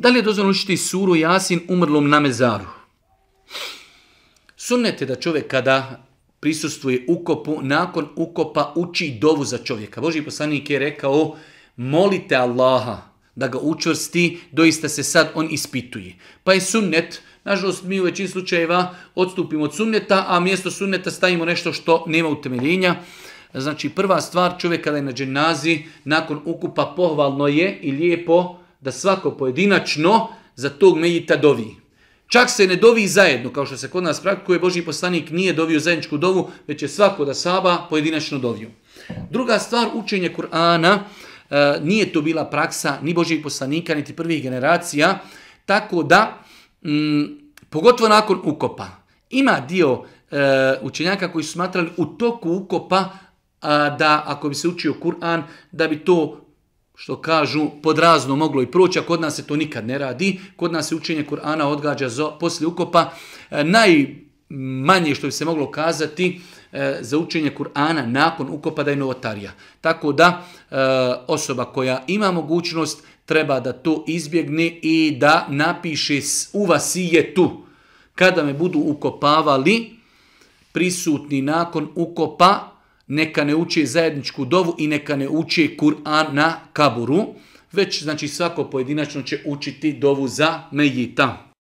Da li je dozvoljeno učiti suru Jasin umrlom na mezaru? Sunnet je da čovjek kada prisustvuje ukopu, nakon ukopa uči dovu za čovjeka. Boži poslanik je rekao, molite Allaha da ga učvrsti, doista se sad on ispituje. Pa je sunnet, nažalost mi u većini slučajeva odstupimo od sunneta, a mjesto sunneta stavimo nešto što nema utemeljenja. Znači prva stvar čovjek kada je na dženazi, nakon ukopa pohvalno je i lijepo da svako pojedinačno za tog mejita dovi. Čak se ne dovi zajedno, kao što se kod nas praktikuje, Boži poslanik nije dovio zajedničku dovu, već je svako da saba pojedinačno dovio. Druga stvar, učenje Kur'ana e, nije to bila praksa ni Božih poslanika, niti prvih generacija, tako da, m, mm, pogotovo nakon ukopa, ima dio e, učenjaka koji su smatrali u toku ukopa da ako bi se učio Kur'an, da bi to što kažu, podrazno moglo i proći, a kod nas se to nikad ne radi. Kod nas se učenje Kur'ana odgađa za, poslije ukopa. E, najmanje što bi se moglo kazati e, za učenje Kur'ana nakon ukopa da je novotarija. Tako da e, osoba koja ima mogućnost treba da to izbjegne i da napiše u tu. Kada me budu ukopavali, prisutni nakon ukopa, neka ne uči zajedničku dovu i neka ne uči Kur'an na kaburu, već znači svako pojedinačno će učiti dovu za mejita.